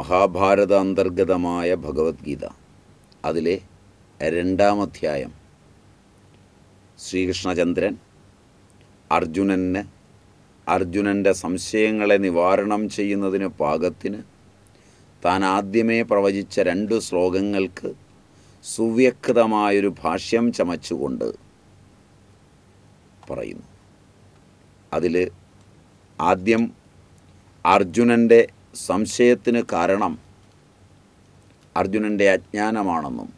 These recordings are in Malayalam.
മഹാഭാരത അന്തർഗതമായ ഭഗവത്ഗീത അതിലെ രണ്ടാം അധ്യായം ശ്രീകൃഷ്ണചന്ദ്രൻ അർജുനന് അർജുനൻ്റെ സംശയങ്ങളെ നിവാരണം ചെയ്യുന്നതിന് പാകത്തിന് താൻ ആദ്യമേ പ്രവചിച്ച രണ്ട് ശ്ലോകങ്ങൾക്ക് സുവ്യക്തമായൊരു ഭാഷ്യം ചമച്ചുകൊണ്ട് പറയുന്നു അതിൽ ആദ്യം അർജുനൻ്റെ സംശയത്തിന് കാരണം അർജുനൻ്റെ അജ്ഞാനമാണെന്നും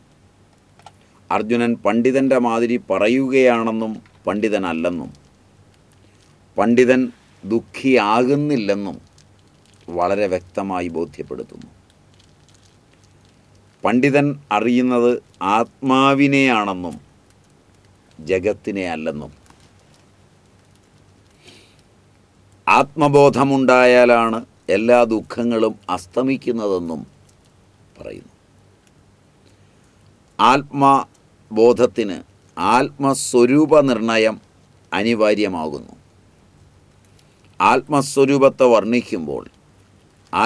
അർജുനൻ പണ്ഡിതൻ്റെ മാതിരി പറയുകയാണെന്നും പണ്ഡിതനല്ലെന്നും പണ്ഡിതൻ ദുഃഖിയാകുന്നില്ലെന്നും വളരെ വ്യക്തമായി ബോധ്യപ്പെടുത്തുന്നു പണ്ഡിതൻ അറിയുന്നത് ആത്മാവിനെയാണെന്നും ജഗത്തിനെ അല്ലെന്നും ആത്മബോധമുണ്ടായാലാണ് എല്ലാ ദുഃഖങ്ങളും അസ്തമിക്കുന്നതെന്നും പറയുന്നു ആത്മബോധത്തിന് ആത്മസ്വരൂപ നിർണയം അനിവാര്യമാകുന്നു ആത്മസ്വരൂപത്തെ വർണ്ണിക്കുമ്പോൾ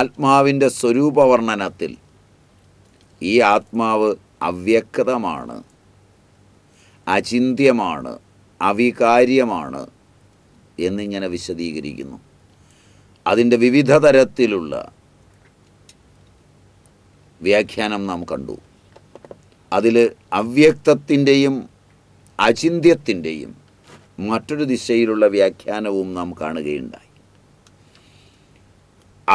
ആത്മാവിൻ്റെ സ്വരൂപവർണ്ണനത്തിൽ ഈ ആത്മാവ് അവ്യക്തമാണ് അചിന്ത്യമാണ് അവികാര്യമാണ് എന്നിങ്ങനെ വിശദീകരിക്കുന്നു അതിൻ്റെ വിവിധ തരത്തിലുള്ള വ്യാഖ്യാനം നാം കണ്ടു അതിൽ അവ്യക്തത്തിൻ്റെയും അചിന്ത്യത്തിൻ്റെയും മറ്റൊരു ദിശയിലുള്ള വ്യാഖ്യാനവും നാം കാണുകയുണ്ടായി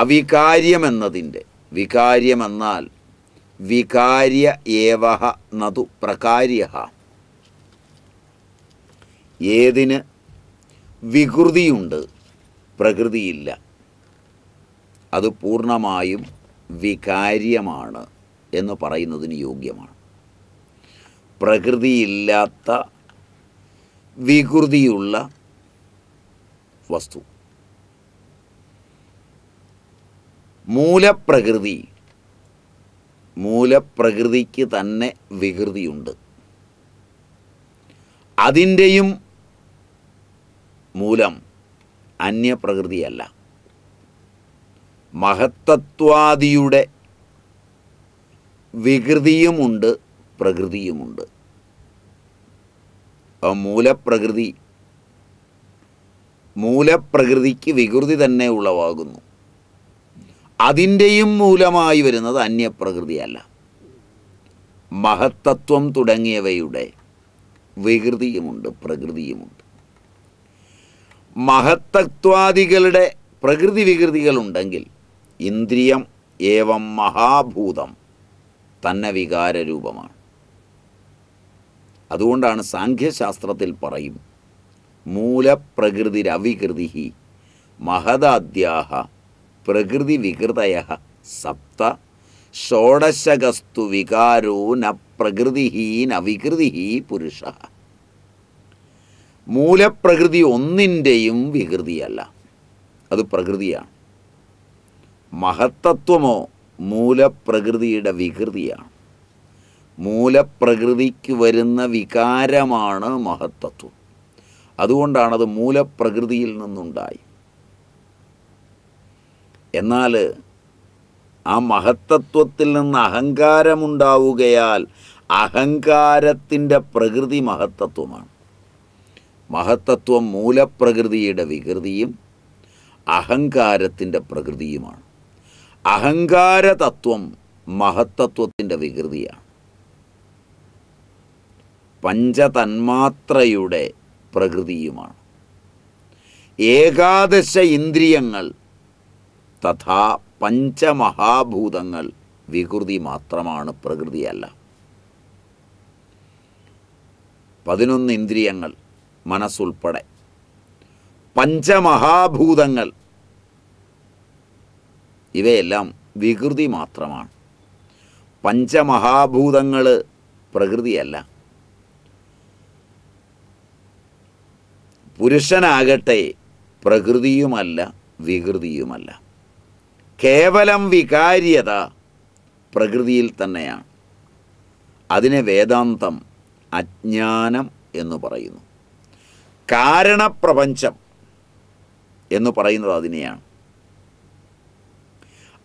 അവികാര്യമെന്നതിൻ്റെ വികാര്യമെന്നാൽ വികാര്യ ഏവഹ നതു പ്രകാര്യ ഏതിന് വികൃതിയുണ്ട് പ്രകൃതിയില്ല അത് പൂർണ്ണമായും വികാര്യമാണ് എന്ന് പറയുന്നതിന് യോഗ്യമാണ് പ്രകൃതിയില്ലാത്ത വികൃതിയുള്ള വസ്തു മൂലപ്രകൃതി മൂലപ്രകൃതിക്ക് തന്നെ വികൃതിയുണ്ട് അതിൻ്റെയും മൂലം അന്യപ്രകൃതിയല്ല മഹത്തത്വാദിയുടെ വികൃതിയുമുണ്ട് പ്രകൃതിയുമുണ്ട് മൂലപ്രകൃതി മൂലപ്രകൃതിക്ക് വികൃതി തന്നെ ഉളവാകുന്നു അതിൻ്റെയും മൂലമായി വരുന്നത് അന്യപ്രകൃതിയല്ല മഹത്തത്വം തുടങ്ങിയവയുടെ വികൃതിയുമുണ്ട് പ്രകൃതിയുമുണ്ട് മഹത്തത്വാദികളുടെ പ്രകൃതി വികൃതികളുണ്ടെങ്കിൽ ഇന്ദ്രിയം ഏവം മഹാഭൂതം തന്നെ വികാരൂപമാണ് അതുകൊണ്ടാണ് സാഖ്യശാസ്ത്രത്തിൽ പറയും മൂലപ്രകൃതിരവികൃതി മഹദാദ്യാഹ പ്രകൃതി വികൃതയ സപ്ത ഷോഡശകസ്തു വികാരോ ന പ്രകൃതിഹീന വികൃതിഹി പുരുഷ മൂലപ്രകൃതി ഒന്നിൻ്റെയും വികൃതിയല്ല അത് പ്രകൃതിയാണ് മഹത്തത്വമോ മൂലപ്രകൃതിയുടെ വികൃതിയാണ് മൂലപ്രകൃതിക്ക് വരുന്ന വികാരമാണ് മഹത്തത്വം അതുകൊണ്ടാണത് മൂലപ്രകൃതിയിൽ നിന്നുണ്ടായി എന്നാൽ ആ മഹത്തത്വത്തിൽ നിന്ന് അഹങ്കാരമുണ്ടാവുകയാൽ അഹങ്കാരത്തിൻ്റെ പ്രകൃതി മഹത്തത്വമാണ് മഹത്തത്വം മൂലപ്രകൃതിയുടെ വികൃതിയും അഹങ്കാരത്തിൻ്റെ പ്രകൃതിയുമാണ് അഹങ്കാരതത്വം മഹത്തത്വത്തിൻ്റെ വികൃതിയാണ് പഞ്ചതന്മാത്രയുടെ പ്രകൃതിയുമാണ് ഏകാദശ ഇന്ദ്രിയങ്ങൾ തഥാ പഞ്ചമഹാഭൂതങ്ങൾ വികൃതി മാത്രമാണ് പ്രകൃതിയല്ല പതിനൊന്ന് ഇന്ദ്രിയങ്ങൾ മനസ്സുൾപ്പെടെ പഞ്ചമഹാഭൂതങ്ങൾ ഇവയെല്ലാം വികൃതി മാത്രമാണ് പഞ്ചമഹാഭൂതങ്ങൾ പ്രകൃതിയല്ല പുരുഷനാകട്ടെ പ്രകൃതിയുമല്ല വികൃതിയുമല്ല കേവലം വികാര്യത പ്രകൃതിയിൽ തന്നെയാണ് അതിനെ വേദാന്തം അജ്ഞാനം എന്ന് പറയുന്നു കാരണപ്രപഞ്ചം എന്ന് പറയുന്നത് അതിനെയാണ്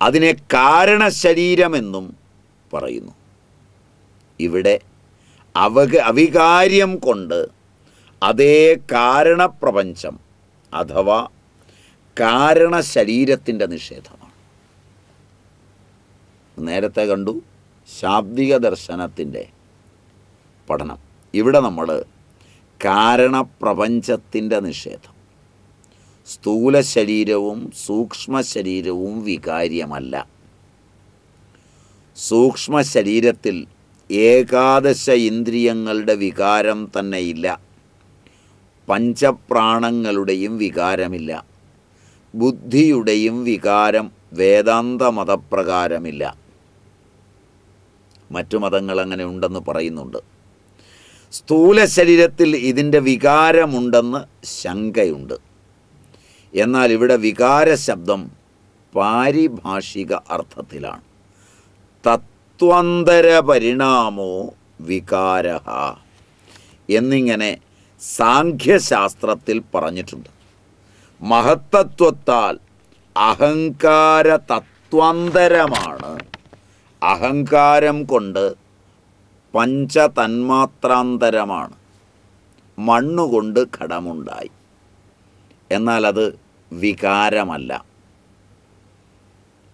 അതിനെ കാരണശരീരമെന്നും പറയുന്നു ഇവിടെ അവക അവികാര്യം കൊണ്ട് അതേ കാരണപ്രപഞ്ചം അഥവാ കാരണശരീരത്തിൻ്റെ നിഷേധമാണ് നേരത്തെ കണ്ടു ശാബ്ദിക ദർശനത്തിൻ്റെ പഠനം ഇവിടെ നമ്മൾ കാരണപ്രപഞ്ചത്തിൻ്റെ നിഷേധം സ്ഥൂല ശരീരവും സൂക്ഷ്മ ശരീരവും വികാര്യമല്ല സൂക്ഷ്മ ശരീരത്തിൽ ഏകാദശ ഇന്ദ്രിയങ്ങളുടെ വികാരം തന്നെയില്ല പഞ്ചപ്രാണങ്ങളുടെയും വികാരമില്ല ബുദ്ധിയുടെയും വികാരം വേദാന്ത മതപ്രകാരമില്ല മറ്റു മതങ്ങൾ അങ്ങനെ ഉണ്ടെന്ന് പറയുന്നുണ്ട് സ്ഥൂല ശരീരത്തിൽ ഇതിൻ്റെ വികാരമുണ്ടെന്ന് ശങ്കയുണ്ട് എന്നാൽ ഇവിടെ വികാര ശബ്ദം പാരിഭാഷിക അർത്ഥത്തിലാണ് തത്വന്തര പരിണാമോ വികാര എന്നിങ്ങനെ സാഖ്യശാസ്ത്രത്തിൽ പറഞ്ഞിട്ടുണ്ട് മഹത്തത്വത്താൽ അഹങ്കാര തത്വാന്തരമാണ് അഹങ്കാരം കൊണ്ട് പഞ്ചതന്മാത്രാന്തരമാണ് മണ്ണുകൊണ്ട് ഘടമുണ്ടായി എന്നാൽ അത് വികാരമല്ല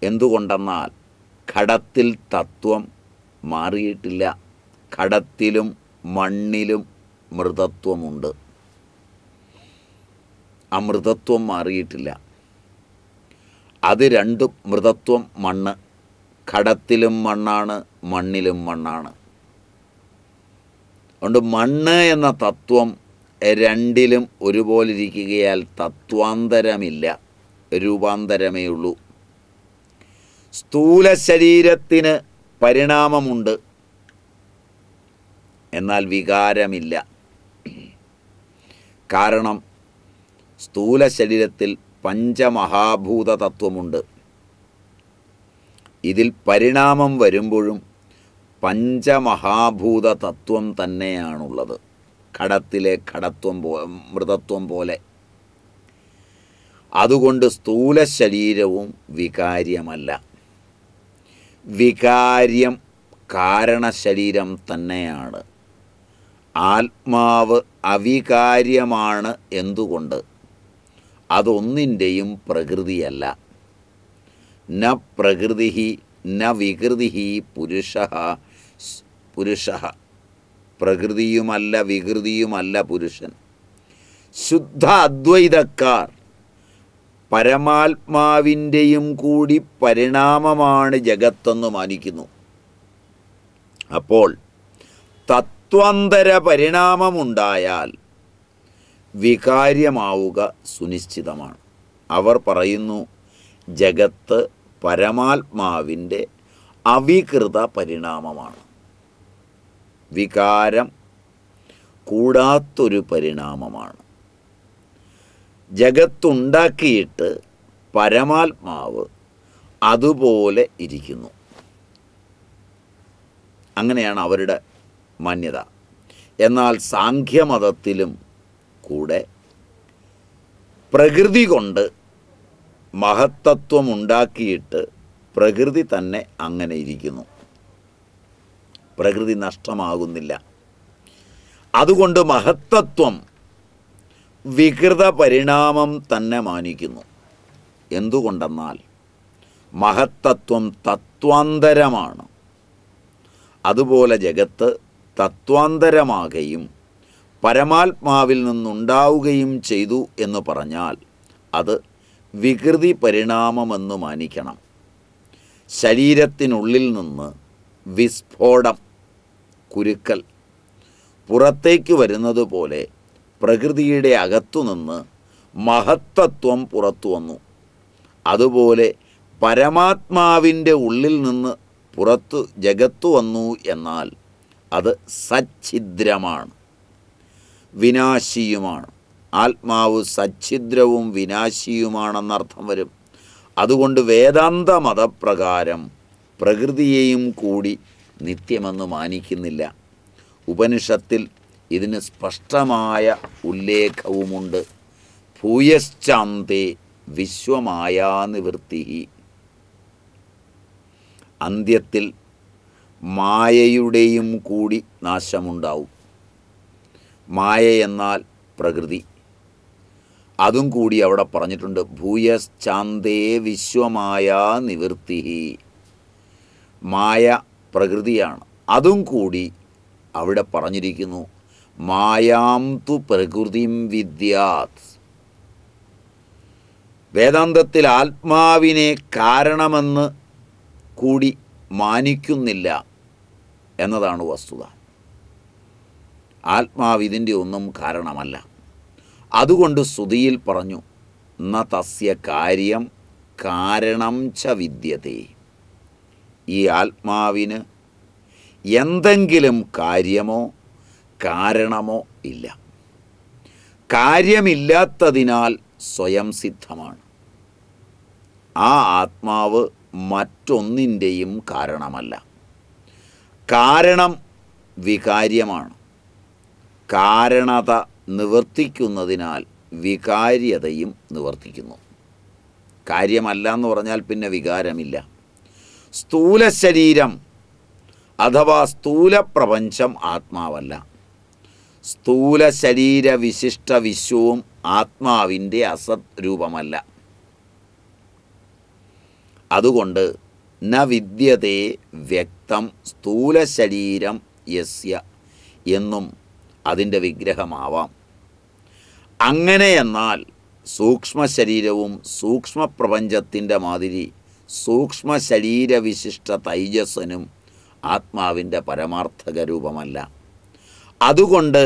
എന്തുകൊണ്ടെന്നാൽ ഘടത്തിൽ തത്വം മാറിയിട്ടില്ല ഘടത്തിലും മണ്ണിലും മൃതത്വമുണ്ട് അമൃതത്വം മാറിയിട്ടില്ല അത് രണ്ടും മൃതത്വം മണ്ണ് ഘടത്തിലും മണ്ണാണ് മണ്ണിലും മണ്ണാണ് അതുകൊണ്ട് മണ്ണ് എന്ന തത്വം രണ്ടിലും ഒരുപോലെ ഇരിക്കുകയാൽ തത്വാന്തരമില്ല രൂപാന്തരമേ ഉള്ളൂ സ്ഥൂല ശരീരത്തിന് പരിണാമമുണ്ട് എന്നാൽ വികാരമില്ല കാരണം സ്ഥൂല ശരീരത്തിൽ പഞ്ചമഹാഭൂത തത്വമുണ്ട് ഇതിൽ പരിണാമം വരുമ്പോഴും പഞ്ചമഹാഭൂത തത്വം തന്നെയാണുള്ളത് കടത്തിലെ കടത്വം പോ മൃതത്വം പോലെ അതുകൊണ്ട് സ്ഥൂല ശരീരവും വികാര്യമല്ല വികാര്യം കാരണശരീരം തന്നെയാണ് ആത്മാവ് അവികാര്യമാണ് എന്തുകൊണ്ട് അതൊന്നിൻ്റെയും പ്രകൃതിയല്ല ന പ്രകൃതി ന വികൃതി പുരുഷ പുരുഷ പ്രകൃതിയുമല്ല വികൃതിയുമല്ല പുരുഷൻ ശുദ്ധ അദ്വൈതക്കാർ പരമാത്മാവിൻ്റെയും കൂടി പരിണാമമാണ് ജഗത്തെന്ന് മാനിക്കുന്നു അപ്പോൾ തത്വാന്തര പരിണാമമുണ്ടായാൽ വികാര്യമാവുക സുനിശ്ചിതമാണ് അവർ പറയുന്നു ജഗത്ത് പരമാത്മാവിൻ്റെ അവികൃത പരിണാമമാണ് വികാരം കൂടാത്തൊരു പരിണാമമാണ് ജഗത്തുണ്ടാക്കിയിട്ട് പരമാത്മാവ് അതുപോലെ ഇരിക്കുന്നു അങ്ങനെയാണ് അവരുടെ മാന്യത എന്നാൽ സാഖ്യമതത്തിലും കൂടെ പ്രകൃതി കൊണ്ട് മഹത്തത്വമുണ്ടാക്കിയിട്ട് പ്രകൃതി തന്നെ അങ്ങനെ ഇരിക്കുന്നു പ്രകൃതി നഷ്ടമാകുന്നില്ല അതുകൊണ്ട് മഹത്തത്വം വികൃത പരിണാമം തന്നെ മാനിക്കുന്നു എന്തുകൊണ്ടെന്നാൽ മഹത്തത്വം തത്വാന്തരമാണ് അതുപോലെ ജഗത്ത് തത്വാന്തരമാകുകയും പരമാത്മാവിൽ നിന്നുണ്ടാവുകയും ചെയ്തു എന്ന് പറഞ്ഞാൽ അത് വികൃതി പരിണാമമെന്ന് മാനിക്കണം ശരീരത്തിനുള്ളിൽ നിന്ന് വിസ്ഫോടം കുരുക്കൽ പുറത്തേക്ക് വരുന്നത് പോലെ പ്രകൃതിയുടെ അകത്തുനിന്ന് മഹത്തത്വം പുറത്തു വന്നു അതുപോലെ പരമാത്മാവിൻ്റെ ഉള്ളിൽ നിന്ന് പുറത്തു ജഗത്തു വന്നു എന്നാൽ അത് സച്ഛിദ്രമാണ് വിനാശിയുമാണ് ആത്മാവ് സച്ഛിദ്രവും വിനാശിയുമാണെന്നർത്ഥം വരും അതുകൊണ്ട് വേദാന്ത മതപ്രകാരം പ്രകൃതിയെയും കൂടി നിത്യമെന്ന് മാനിക്കുന്നില്ല ഉപനിഷത്തിൽ ഇതിന് സ്പഷ്ടമായ ഉല്ലേഖവുമുണ്ട് ഭൂയശ്ചാന്തേ വിശ്വമായാ നിവൃത്തി അന്ത്യത്തിൽ മായയുടെയും കൂടി നാശമുണ്ടാവും മായ എന്നാൽ പ്രകൃതി അതും കൂടി അവിടെ പറഞ്ഞിട്ടുണ്ട് ഭൂയശ്ചാന്തേ വിശ്വമായ നിവൃത്തി മായ പ്രകൃതിയാണ് അതും കൂടി അവിടെ പറഞ്ഞിരിക്കുന്നു മായാം തു പ്രകൃതിം വിദ്യാത് വേദാന്തത്തിൽ ആത്മാവിനെ കാരണമെന്ന് കൂടി മാനിക്കുന്നില്ല എന്നതാണ് വസ്തുത ആത്മാവ് ഇതിൻ്റെ ഒന്നും കാരണമല്ല അതുകൊണ്ട് ശ്രുതിയിൽ പറഞ്ഞു ന തസ്യ കാര്യം കാരണം ച വിദ്യതേ ഈ ആത്മാവിന് എന്തെങ്കിലും കാര്യമോ കാരണമോ ഇല്ല കാര്യമില്ലാത്തതിനാൽ സ്വയം സിദ്ധമാണ് ആ ആത്മാവ് മറ്റൊന്നിൻ്റെയും കാരണമല്ല കാരണം വികാര്യമാണ് കാരണത നിവർത്തിക്കുന്നതിനാൽ വികാര്യതയും നിവർത്തിക്കുന്നു കാര്യമല്ല എന്ന് പറഞ്ഞാൽ പിന്നെ വികാരമില്ല സ്ഥൂല ശരീരം അഥവാ സ്ഥൂല പ്രപഞ്ചം ആത്മാവല്ല സ്ഥൂല ശരീര വിശിഷ്ട വിശ്വവും ആത്മാവിൻ്റെ അസത് രൂപമല്ല അതുകൊണ്ട് ന വിദ്യതേ വ്യക്തം സ്ഥൂല ശരീരം യസ്യ എന്നും അതിൻ്റെ വിഗ്രഹമാവാം അങ്ങനെയെന്നാൽ സൂക്ഷ്മ ശരീരവും സൂക്ഷ്മ മാതിരി സൂക്ഷ്മ ശരീരവിശിഷ്ട തൈജസ്സനും ആത്മാവിൻ്റെ രൂപമല്ല അതുകൊണ്ട്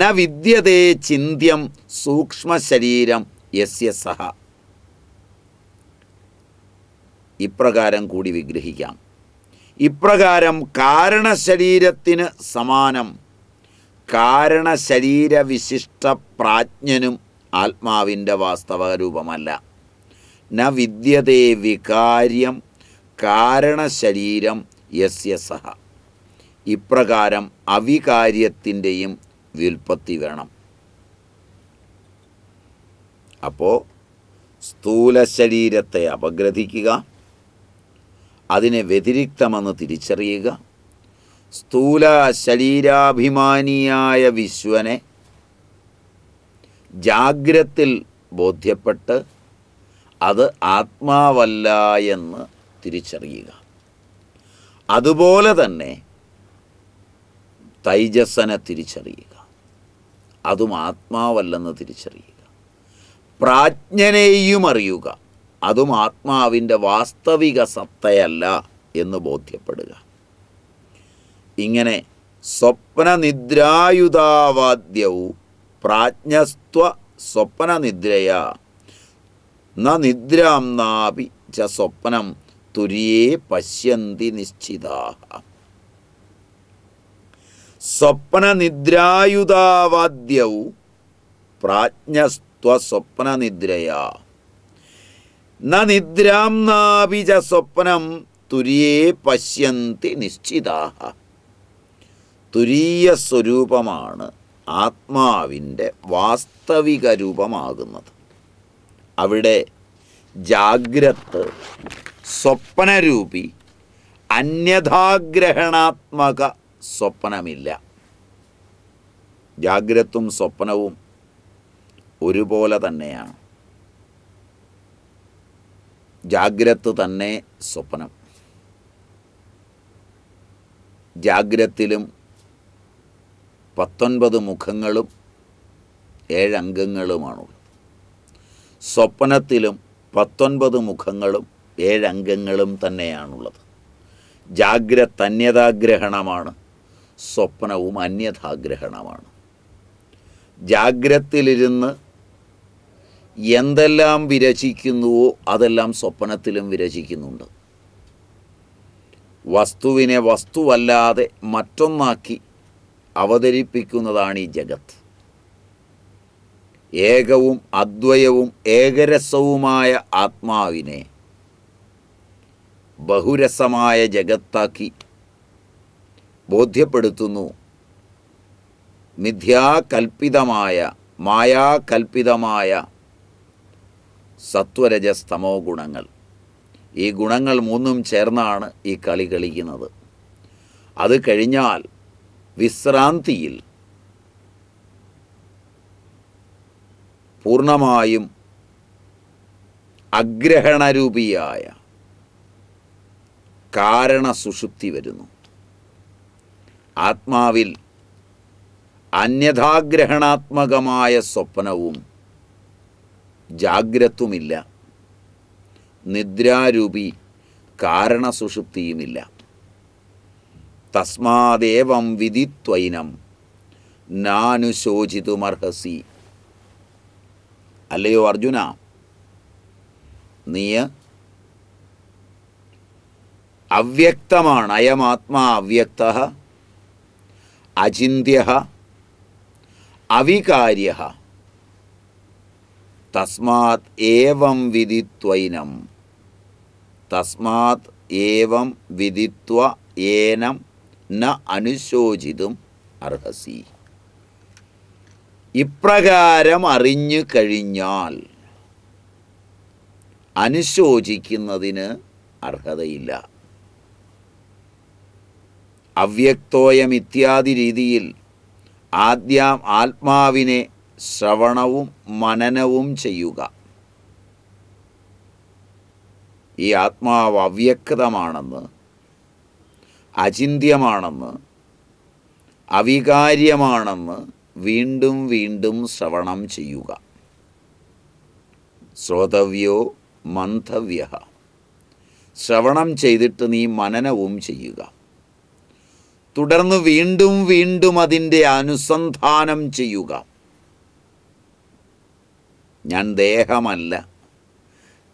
ന വിദ്യതേ ചിന്ത്യം സൂക്ഷ്മശരീരം യസ്യ സഹ ഇപ്രകാരം കൂടി വിഗ്രഹിക്കാം ഇപ്രകാരം കാരണശരീരത്തിന് സമാനം കാരണശരീരവിശിഷ്ട പ്രാജ്ഞനും ആത്മാവിൻ്റെ വാസ്തവ രൂപമല്ല ന വിദ്യതേ വികാര്യം കാരണശരീരം യസ്യ സഹ ഇപ്രകാരം അവികാര്യത്തിൻ്റെയും വ്യുൽപ്പത്തി വേണം അപ്പോൾ സ്ഥൂല ശരീരത്തെ അപഗ്രഥിക്കുക അതിനെ വ്യതിരിക്തമെന്ന് തിരിച്ചറിയുക സ്ഥൂല ശരീരാഭിമാനിയായ വിശ്വനെ ജാഗ്രത്തിൽ ബോധ്യപ്പെട്ട് അത് ആത്മാവല്ല എന്ന് തിരിച്ചറിയുക അതുപോലെ തന്നെ തൈജസ്സനെ തിരിച്ചറിയുക അതും ആത്മാവല്ലെന്ന് തിരിച്ചറിയുക പ്രാജ്ഞനെയും അറിയുക അതും ആത്മാവിൻ്റെ വാസ്തവിക സത്തയല്ല എന്ന് ബോധ്യപ്പെടുക ഇങ്ങനെ സ്വപ്നനിദ്രായുധാവാദ്യവും പ്രാജ്ഞസ്ത്വ സ്വപ്നനിദ്രയാ ന നിദ്രാം നാപി ച സ്വപ്നം തുര്യേ പശ്യന്തി നിശ്ചിതാ സ്വപ്നനിദ്രായുധാവാദ്യൗ പ്രാജ്ഞസ്വപ്നനിദ്രയാ ന നിദ്രാം നാപി ച സ്വപ്നം തുര്യേ പശ്യന്തി നിശ്ചിതാ തുരീയ സ്വരൂപമാണ് ആത്മാവിൻ്റെ വാസ്തവിക രൂപമാകുന്നത് അവിടെ ജാഗ്രത് സ്വപ്നരൂപി അന്യഥാഗ്രഹണാത്മക സ്വപ്നമില്ല ജാഗ്രത്തും സ്വപ്നവും ഒരുപോലെ തന്നെയാണ് ജാഗ്രത്ത് തന്നെ സ്വപ്നം ജാഗ്രത്തിലും പത്തൊൻപത് മുഖങ്ങളും ഏഴംഗങ്ങളുമാണുള്ളത് സ്വപ്നത്തിലും പത്തൊൻപത് മുഖങ്ങളും ഏഴംഗങ്ങളും തന്നെയാണുള്ളത് ജാഗ്ര തന്യതാഗ്രഹണമാണ് സ്വപ്നവും അന്യഥാഗ്രഹണമാണ് ജാഗ്രത്തിലിരുന്ന് എന്തെല്ലാം വിരചിക്കുന്നുവോ അതെല്ലാം സ്വപ്നത്തിലും വിരചിക്കുന്നുണ്ട് വസ്തുവിനെ വസ്തുവല്ലാതെ മറ്റൊന്നാക്കി അവതരിപ്പിക്കുന്നതാണ് ഈ ജഗത്ത് ഏകവും അദ്വയവും ഏകരസവുമായ ആത്മാവിനെ ബഹുരസമായ ജഗത്താക്കി ബോധ്യപ്പെടുത്തുന്നു മിഥ്യാകൽപിതമായ മായാകൽപിതമായ സത്വരജസ്തമോ ഗുണങ്ങൾ ഈ ഗുണങ്ങൾ മൂന്നും ചേർന്നാണ് ഈ കളി കളിക്കുന്നത് അത് കഴിഞ്ഞാൽ വിശ്രാന്തിയിൽ പൂർണ്ണമായും അഗ്രഹണരൂപിയായ കാരണസുഷുപ്തി വരുന്നു ആത്മാവിൽ അന്യഥാഗ്രഹണാത്മകമായ സ്വപ്നവും ജാഗ്രത്വമില്ല നിദ്രാരൂപി സുഷുപ്തിയുമില്ല തസ്മാദേവം വിധിത്വൈനം നാനുശോചിതുമർഹസി അല്ലയോ അർജുന നീ അവ്യക്തമാണ് അയമാത്മാ അവ്യക്ത അചിന്യ അവികാര്യ തസ്മാത് ഏവം വിദിത്വൈനം തസ്മാത് ഏവം വിദിത്വ ഏനം ന അനുശോചിതും അർഹസി ഇപ്രകാരം അറിഞ്ഞു കഴിഞ്ഞാൽ അനുശോചിക്കുന്നതിന് അർഹതയില്ല അവ്യക്തോയം ഇത്യാദി രീതിയിൽ ആദ്യം ആത്മാവിനെ ശ്രവണവും മനനവും ചെയ്യുക ഈ ആത്മാവ് അവ്യക്തമാണെന്ന് അചിന്ത്യമാണെന്ന് അവികാര്യമാണെന്ന് വീണ്ടും വീണ്ടും ശ്രവണം ചെയ്യുക ശ്രോതവ്യോ മന്ധവ്യ ശ്രവണം ചെയ്തിട്ട് നീ മനനവും ചെയ്യുക തുടർന്ന് വീണ്ടും വീണ്ടും അതിൻ്റെ അനുസന്ധാനം ചെയ്യുക ഞാൻ ദേഹമല്ല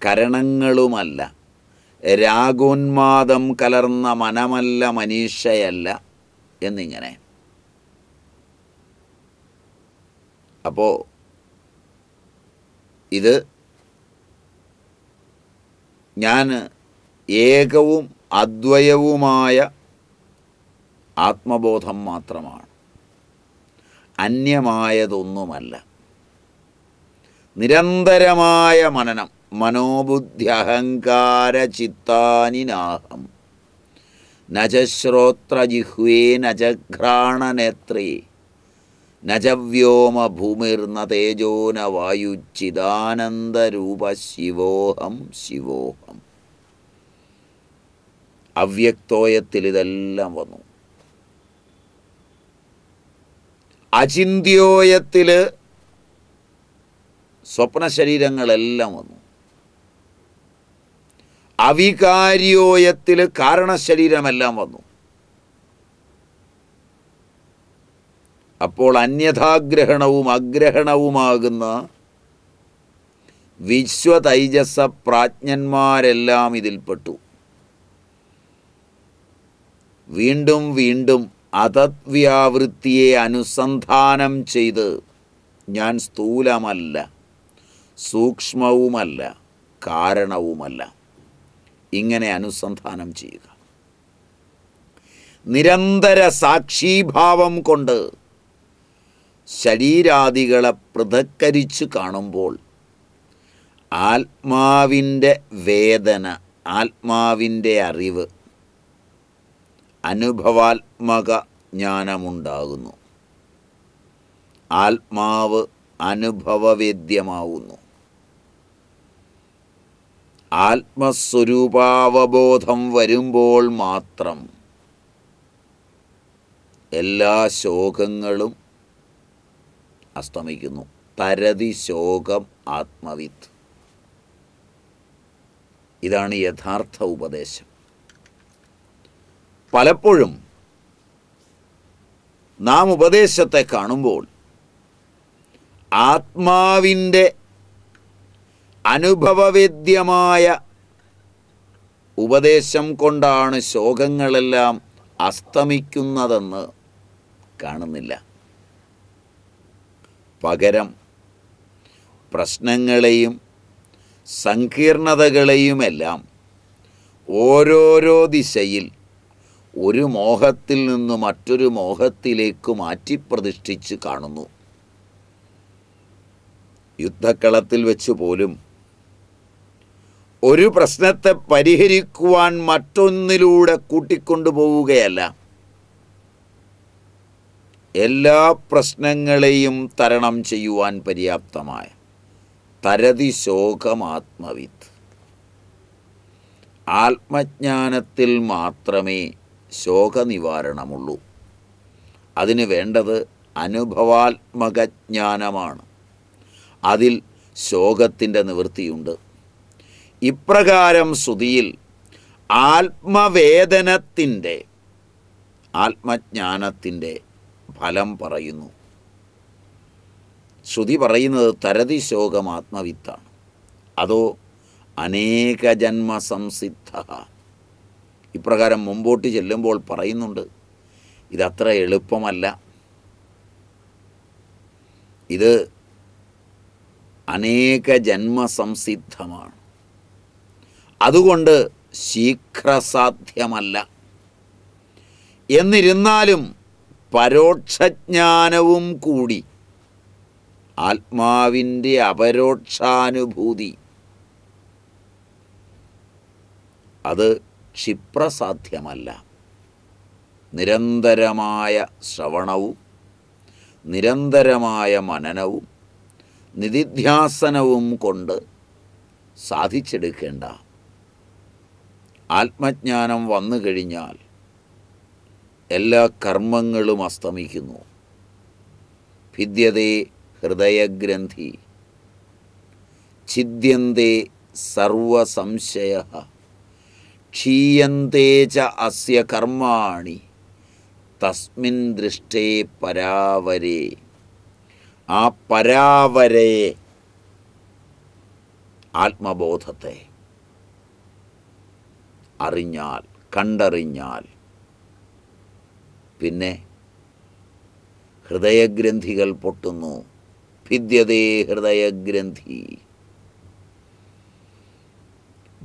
കരണങ്ങളുമല്ല രാഗോന്മാദം കലർന്ന മനമല്ല മനീഷയല്ല എന്നിങ്ങനെ അപ്പോൾ ഇത് ഞാൻ ഏകവും അദ്വയവുമായ ആത്മബോധം മാത്രമാണ് അന്യമായതൊന്നുമല്ല നിരന്തരമായ മനനം മനോബുദ്ധി അഹങ്കാര ചിത്താനിനാഹം നജശ്രോത്രജിഹ്വേ നജഘ്രാണനേത്രേ നജവ്യോമഭൂമിർന്ന ഭൂമിർന തേജോന വായുച്ചിദാനന്ദരൂപ ശിവോഹം ശിവോഹം അവ്യക്തോയത്തിൽ ഇതെല്ലാം വന്നു അചിന്ത്യോയത്തിൽ സ്വപ്നശരീരങ്ങളെല്ലാം വന്നു അവികാര്യോയത്തിൽ കാരണശരീരമെല്ലാം വന്നു അപ്പോൾ അന്യഥാഗ്രഹണവും അഗ്രഹണവുമാകുന്ന വിശ്വതൈജസ പ്രാജ്ഞന്മാരെല്ലാം ഇതിൽപ്പെട്ടു വീണ്ടും വീണ്ടും അതദ്വ്യാവൃത്തിയെ അനുസന്ധാനം ചെയ്ത് ഞാൻ സ്ഥൂലമല്ല സൂക്ഷ്മവുമല്ല കാരണവുമല്ല ഇങ്ങനെ അനുസന്ധാനം ചെയ്യുക നിരന്തര സാക്ഷീഭാവം കൊണ്ട് ശരീരാദികളെ പൃഥക്കരിച്ചു കാണുമ്പോൾ ആത്മാവിൻ്റെ വേദന ആത്മാവിൻ്റെ അറിവ് അനുഭവാത്മക ജ്ഞാനമുണ്ടാകുന്നു ആത്മാവ് അനുഭവവേദ്യമാവുന്നു ആത്മസ്വരൂപാവബോധം വരുമ്പോൾ മാത്രം എല്ലാ ശോകങ്ങളും അസ്തമിക്കുന്നു പരതിശോകം ആത്മവിത്ത് ഇതാണ് യഥാർത്ഥ ഉപദേശം പലപ്പോഴും നാം ഉപദേശത്തെ കാണുമ്പോൾ ആത്മാവിൻ്റെ അനുഭവവേദ്യമായ ഉപദേശം കൊണ്ടാണ് ശോകങ്ങളെല്ലാം അസ്തമിക്കുന്നതെന്ന് കാണുന്നില്ല പകരം പ്രശ്നങ്ങളെയും സങ്കീർണതകളെയുമെല്ലാം ഓരോരോ ദിശയിൽ ഒരു മോഹത്തിൽ നിന്ന് മറ്റൊരു മോഹത്തിലേക്ക് മാറ്റി പ്രതിഷ്ഠിച്ച് കാണുന്നു യുദ്ധക്കളത്തിൽ വെച്ച് പോലും ഒരു പ്രശ്നത്തെ പരിഹരിക്കുവാൻ മറ്റൊന്നിലൂടെ കൂട്ടിക്കൊണ്ടുപോവുകയല്ല എല്ലാ പ്രശ്നങ്ങളെയും തരണം ചെയ്യുവാൻ പര്യാപ്തമായ തരതി ശോകമാത്മവിത്ത് ആത്മജ്ഞാനത്തിൽ മാത്രമേ ശോകനിവാരണമുള്ളൂ അതിന് വേണ്ടത് അനുഭവാത്മക ജ്ഞാനമാണ് അതിൽ ശോകത്തിൻ്റെ നിവൃത്തിയുണ്ട് ഇപ്രകാരം ശ്രുതിയിൽ ആത്മവേദനത്തിൻ്റെ ആത്മജ്ഞാനത്തിൻ്റെ ഫലം പറയുന്നു ശ്രുതി പറയുന്നത് തരതി ശോകം ആത്മവിത്താണ് അതോ അനേക ജന്മ സംസിദ്ധ ഇപ്രകാരം മുമ്പോട്ട് ചെല്ലുമ്പോൾ പറയുന്നുണ്ട് ഇതത്ര എളുപ്പമല്ല ഇത് അനേക ജന്മ സംസിദ്ധമാണ് അതുകൊണ്ട് ശീഘ്രസാധ്യമല്ല എന്നിരുന്നാലും പരോക്ഷജ്ഞാനവും കൂടി ആത്മാവിൻ്റെ അപരോക്ഷാനുഭൂതി അത് ക്ഷിപ്രസാധ്യമല്ല നിരന്തരമായ ശ്രവണവും നിരന്തരമായ മനനവും നിധിധ്യാസനവും കൊണ്ട് സാധിച്ചെടുക്കേണ്ട ആത്മജ്ഞാനം വന്നു കഴിഞ്ഞാൽ എല്ലാ കർമ്മങ്ങളും അസ്തമിക്കുന്നു ഭിദ്യതേ ഹൃദയഗ്രന്ഥി ഛിദ്യന്തേ സർവസംശയ ക്ഷീയന്തേ ച അസ്യ കർമാണി തസ്മിൻ ദൃഷ്ടേ പരാവരേ ആ പരാവരയെ ആത്മബോധത്തെ അറിഞ്ഞാൽ കണ്ടറിഞ്ഞാൽ പിന്നെ ഹൃദയഗ്രന്ഥികൾ പൊട്ടുന്നു ഭിദ്യതേ ഹൃദയഗ്രന്ഥി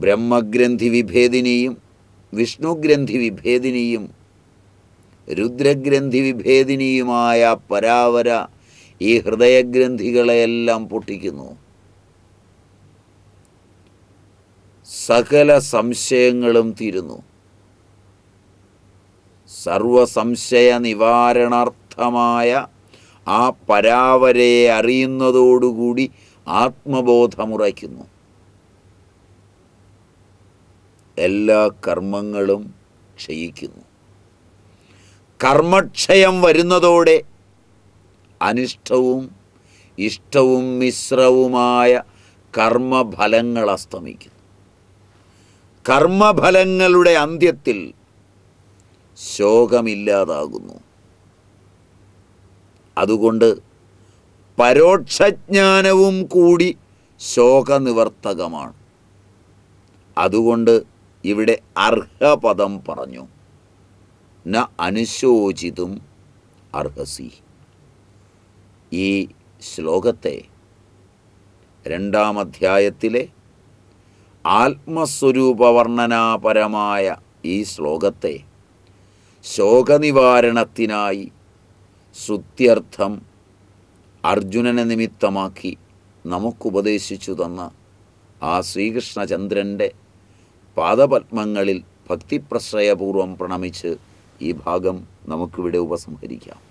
ബ്രഹ്മഗ്രന്ഥി വിഭേദിനിയും വിഷ്ണുഗ്രന്ഥി വിഭേദിനിയും രുദ്രഗ്രന്ഥി വിഭേദിനിയുമായ പരാവര ഈ ഹൃദയഗ്രന്ഥികളെയെല്ലാം പൊട്ടിക്കുന്നു സകല സംശയങ്ങളും തീരുന്നു സർവസംശയ നിവാരണാർത്ഥമായ ആ പരാവരെ അറിയുന്നതോടുകൂടി ആത്മബോധമുറയ്ക്കുന്നു എല്ലാ കർമ്മങ്ങളും ക്ഷയിക്കുന്നു കർമ്മക്ഷയം വരുന്നതോടെ അനിഷ്ടവും ഇഷ്ടവും മിശ്രവുമായ കർമ്മഫലങ്ങൾ അസ്തമിക്കുന്നു കർമ്മഫലങ്ങളുടെ അന്ത്യത്തിൽ ശോകമില്ലാതാകുന്നു അതുകൊണ്ട് പരോക്ഷജ്ഞാനവും കൂടി ശോകനിവർത്തകമാണ് അതുകൊണ്ട് ഇവിടെ അർഹപദം പറഞ്ഞു ന അനുശോചിതും അർഹസി ഈ ശ്ലോകത്തെ രണ്ടാം അധ്യായത്തിലെ ആത്മസ്വരൂപവർണ്ണനാപരമായ ഈ ശ്ലോകത്തെ ശോകനിവാരണത്തിനായി ശുദ്ധ്യർത്ഥം അർജുനനെ നിമിത്തമാക്കി നമുക്കുപദേശിച്ചു തന്ന ആ ശ്രീകൃഷ്ണചന്ദ്രൻ്റെ പാദപത്മങ്ങളിൽ ഭക്തിപ്രശ്രയപൂർവം പ്രണമിച്ച് ഈ ഭാഗം നമുക്കിവിടെ ഉപസംഹരിക്കാം